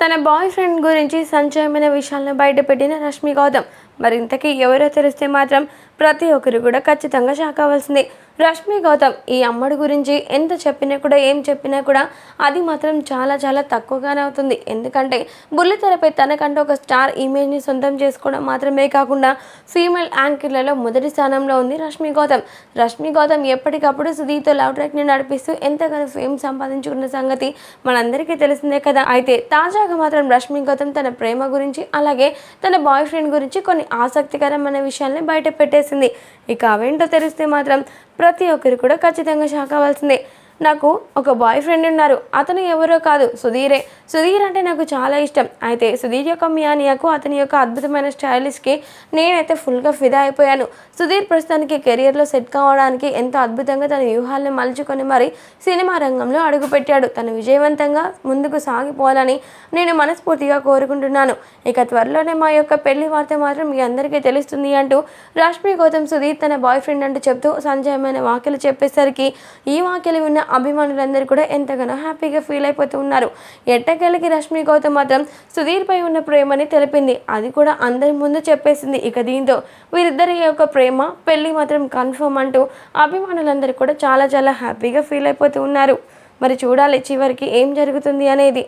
తన boy friend గురించి సంచయమైన విషయాలను బయటపెట్టిన రష్మి గౌతమ్ మరి ఇంతకీ ఎవరో తెలిస్తే మాత్రం ప్రతి ఒక్కరు కూడా ఖచ్చితంగా షాక్ అవ్వాల్సిందే రష్మి గౌతమ్ ఈ అమ్మడి గురించి ఎంత చెప్పినా కూడా ఏం చెప్పినా కూడా అది మాత్రం చాలా చాలా తక్కువగానే అవుతుంది ఎందుకంటే బుల్లితెరపై తనకంటూ ఒక స్టార్ ఇమేజ్ని సొంతం చేసుకోవడం మాత్రమే కాకుండా ఫీమేల్ యాంకర్లలో మొదటి స్థానంలో ఉంది రష్మి గౌతమ్ రష్మి గౌతమ్ ఎప్పటికప్పుడు సుధీతో లవ్ ట్రాక్ని నడిపిస్తూ ఎంతగానో ఫేమ్ సంపాదించుకున్న సంగతి మనందరికీ తెలిసిందే కదా అయితే తాజాగా మాత్రం రష్మి గౌతమ్ తన ప్రేమ గురించి అలాగే తన బాయ్ ఫ్రెండ్ గురించి కొన్ని ఆసక్తికరమైన విషయాల్ని బయట పెట్టేసింది ఇక అవేంటో తెలిస్తే మాత్రం ప్రతి ఒక్కరు కూడా ఖచ్చితంగా షాక్ అవ్వాల్సిందే నాకు ఒక బాయ్ ఫ్రెండ్ ఉన్నారు అతను ఎవరో కాదు సుధీరే సుధీర్ అంటే నాకు చాలా ఇష్టం అయితే సుధీర్ యొక్క మియానియాకు అతని యొక్క అద్భుతమైన స్టైలిష్కి నేనైతే ఫుల్గా ఫిదా అయిపోయాను సుధీర్ ప్రస్తుతానికి కెరియర్లో సెట్ కావడానికి ఎంతో అద్భుతంగా తన వ్యూహాలను మలుచుకొని మరి సినిమా రంగంలో అడుగుపెట్టాడు తను విజయవంతంగా ముందుకు సాగిపోవాలని నేను మనస్ఫూర్తిగా కోరుకుంటున్నాను ఇక త్వరలోనే మా యొక్క పెళ్లి వార్త మాత్రం మీ అందరికీ తెలుస్తుంది అంటూ రాష్మి గౌతమ్ సుధీర్ తన బాయ్ ఫ్రెండ్ అంటూ చెప్తూ సంజయమైన వాక్యలు చెప్పేసరికి ఈ వాక్యలు ఉన్న అభిమానులందరూ కూడా ఎంతగానో హ్యాపీగా ఫీల్ అయిపోతూ ఉన్నారు ఎట్టకేళ్ళకి రష్మి గౌతమ్ మాత్రం సుధీర్పై ఉన్న ప్రేమని తెలిపింది అది కూడా అందరి ముందు చెప్పేసింది ఇక దీంతో వీరిద్దరి యొక్క ప్రేమ పెళ్ళి మాత్రం కన్ఫర్మ్ అంటూ అభిమానులందరూ కూడా చాలా చాలా హ్యాపీగా ఫీల్ అయిపోతూ ఉన్నారు మరి చూడాలి చివరికి ఏం జరుగుతుంది అనేది